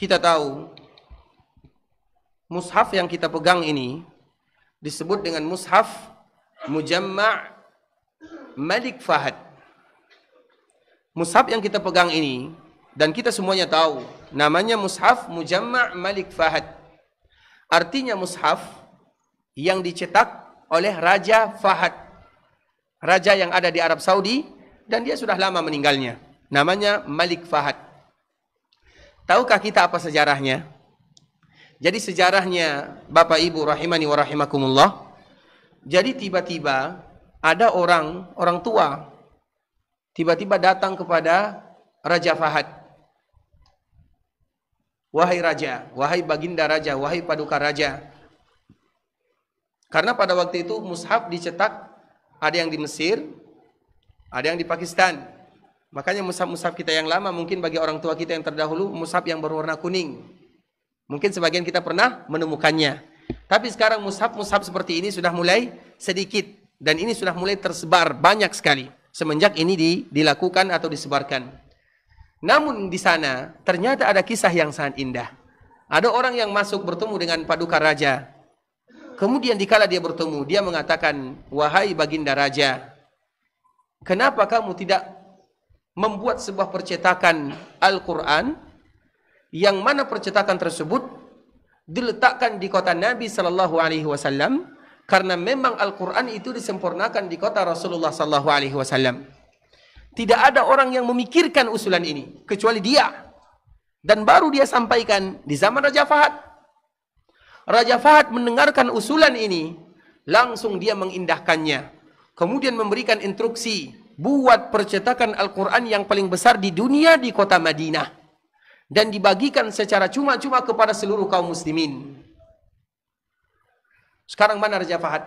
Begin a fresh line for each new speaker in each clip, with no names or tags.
kita tahu mushaf yang kita pegang ini disebut dengan mushaf mujamma' Malik Fahad. Mushaf yang kita pegang ini dan kita semuanya tahu namanya mushaf mujamma' Malik Fahad. Artinya mushaf yang dicetak oleh Raja Fahad. Raja yang ada di Arab Saudi dan dia sudah lama meninggalnya. Namanya Malik Fahad. Tahukah kita apa sejarahnya? Jadi sejarahnya Bapak Ibu rahimani wa rahimakumullah. Jadi tiba-tiba ada orang orang tua tiba-tiba datang kepada Raja Fahad. Wahai raja, wahai baginda raja, wahai paduka raja. Karena pada waktu itu mushaf dicetak ada yang di Mesir, ada yang di Pakistan. Makanya musab-musab kita yang lama mungkin bagi orang tua kita yang terdahulu musab yang berwarna kuning. Mungkin sebagian kita pernah menemukannya. Tapi sekarang musab-musab seperti ini sudah mulai sedikit dan ini sudah mulai tersebar banyak sekali semenjak ini di, dilakukan atau disebarkan. Namun di sana ternyata ada kisah yang sangat indah. Ada orang yang masuk bertemu dengan paduka raja. Kemudian dikala dia bertemu, dia mengatakan, "Wahai baginda raja, kenapa kamu tidak membuat sebuah percetakan Al-Quran yang mana percetakan tersebut diletakkan di kota Nabi Shallallahu Alaihi Wasallam karena memang Al-Quran itu disempurnakan di kota Rasulullah Shallallahu Alaihi Wasallam. Tidak ada orang yang memikirkan usulan ini kecuali dia dan baru dia sampaikan di zaman Raja Fahad. Raja Fahad mendengarkan usulan ini langsung dia mengindahkannya kemudian memberikan instruksi buat percetakan Al-Quran yang paling besar di dunia di kota Madinah dan dibagikan secara cuma-cuma kepada seluruh kaum muslimin. Sekarang mana Raja Fahad?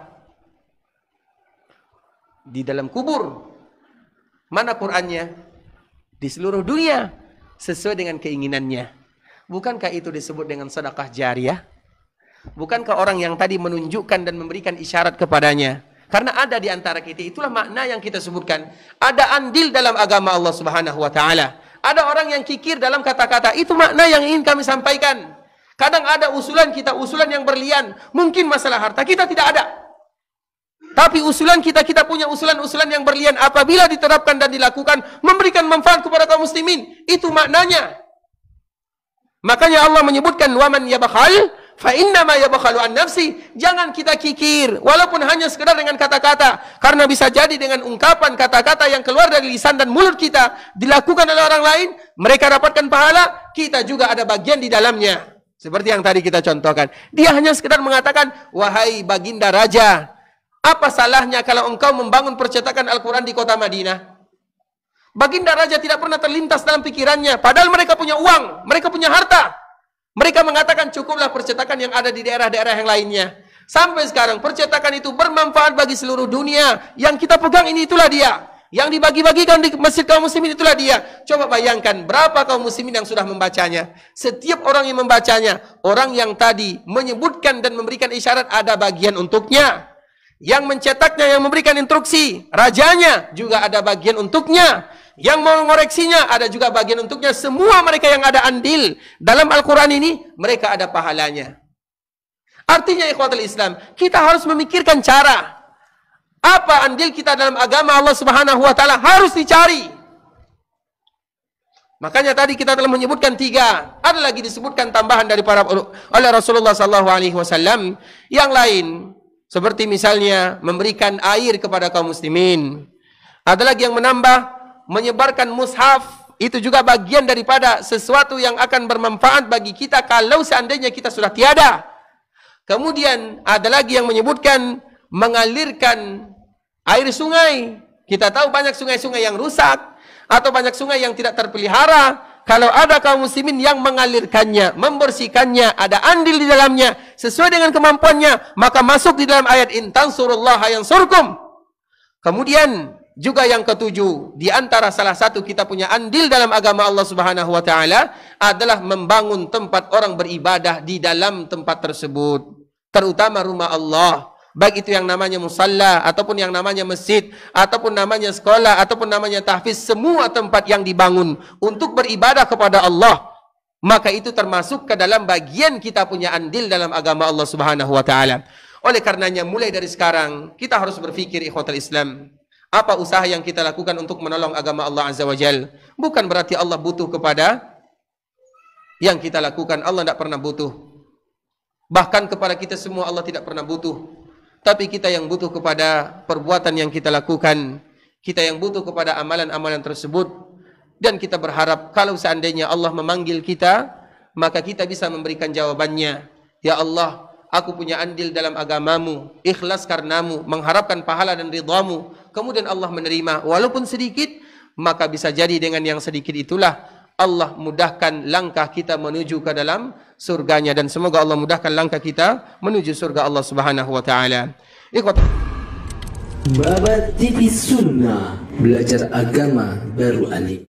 Di dalam kubur. Mana Qur'annya? Di seluruh dunia sesuai dengan keinginannya. Bukankah itu disebut dengan sedekah jariah? Bukankah orang yang tadi menunjukkan dan memberikan isyarat kepadanya? Karena ada di antara kita itulah makna yang kita sebutkan. Ada andil dalam agama Allah Subhanahu wa taala. Ada orang yang kikir dalam kata-kata. Itu makna yang ingin kami sampaikan. Kadang ada usulan kita, usulan yang berlian. Mungkin masalah harta kita tidak ada. Tapi usulan kita, kita punya usulan-usulan yang berlian. Apabila diterapkan dan dilakukan, memberikan manfaat kepada kaum muslimin. Itu maknanya. Makanya Allah menyebutkan, وَمَنْ يَبَخَلْ Fa maya yabkhalu an nafsi. Jangan kita kikir walaupun hanya sekedar dengan kata-kata karena bisa jadi dengan ungkapan kata-kata yang keluar dari lisan dan mulut kita dilakukan oleh orang lain, mereka dapatkan pahala, kita juga ada bagian di dalamnya. Seperti yang tadi kita contohkan. Dia hanya sekedar mengatakan, "Wahai baginda raja, apa salahnya kalau engkau membangun percetakan Al-Qur'an di kota Madinah?" Baginda Raja tidak pernah terlintas dalam pikirannya. Padahal mereka punya uang, mereka punya harta. Mereka mengatakan cukuplah percetakan yang ada di daerah-daerah yang lainnya. Sampai sekarang percetakan itu bermanfaat bagi seluruh dunia. Yang kita pegang ini itulah dia. Yang dibagi-bagikan di masjid kaum muslimin itulah dia. Coba bayangkan berapa kaum muslimin yang sudah membacanya. Setiap orang yang membacanya, orang yang tadi menyebutkan dan memberikan isyarat ada bagian untuknya. Yang mencetaknya, yang memberikan instruksi, rajanya juga ada bagian untuknya yang mau mengoreksinya ada juga bagian untuknya. Semua mereka yang ada andil dalam Al-Quran ini, mereka ada pahalanya. Artinya ikhwatul Islam, kita harus memikirkan cara. Apa andil kita dalam agama Allah Subhanahu wa taala harus dicari. Makanya tadi kita telah menyebutkan tiga. Ada lagi disebutkan tambahan dari para oleh Rasulullah Sallallahu Alaihi Wasallam yang lain, seperti misalnya memberikan air kepada kaum muslimin. Ada lagi yang menambah menyebarkan mushaf itu juga bagian daripada sesuatu yang akan bermanfaat bagi kita kalau seandainya kita sudah tiada. Kemudian ada lagi yang menyebutkan mengalirkan air sungai. Kita tahu banyak sungai-sungai yang rusak atau banyak sungai yang tidak terpelihara. Kalau ada kaum muslimin yang mengalirkannya, membersihkannya, ada andil di dalamnya sesuai dengan kemampuannya, maka masuk di dalam ayat intan surullah yang surkum. Kemudian juga yang ketujuh, di antara salah satu kita punya andil dalam agama Allah Subhanahu wa taala adalah membangun tempat orang beribadah di dalam tempat tersebut, terutama rumah Allah. Baik itu yang namanya musalla ataupun yang namanya masjid ataupun namanya sekolah ataupun namanya tahfiz, semua tempat yang dibangun untuk beribadah kepada Allah, maka itu termasuk ke dalam bagian kita punya andil dalam agama Allah Subhanahu wa taala. Oleh karenanya mulai dari sekarang kita harus berpikir ikhwatul Islam apa usaha yang kita lakukan untuk menolong agama Allah Azza wa Jal? Bukan berarti Allah butuh kepada yang kita lakukan. Allah tidak pernah butuh. Bahkan kepada kita semua Allah tidak pernah butuh. Tapi kita yang butuh kepada perbuatan yang kita lakukan. Kita yang butuh kepada amalan-amalan tersebut. Dan kita berharap kalau seandainya Allah memanggil kita, maka kita bisa memberikan jawabannya. Ya Allah, aku punya andil dalam agamamu, ikhlas karenamu, mengharapkan pahala dan ridhamu. Kemudian Allah menerima, walaupun sedikit, maka bisa jadi dengan yang sedikit itulah Allah mudahkan langkah kita menuju ke dalam surganya dan semoga Allah mudahkan langkah kita menuju surga Allah Subhanahu wa taala. Babat TV Sunnah belajar agama baru alim.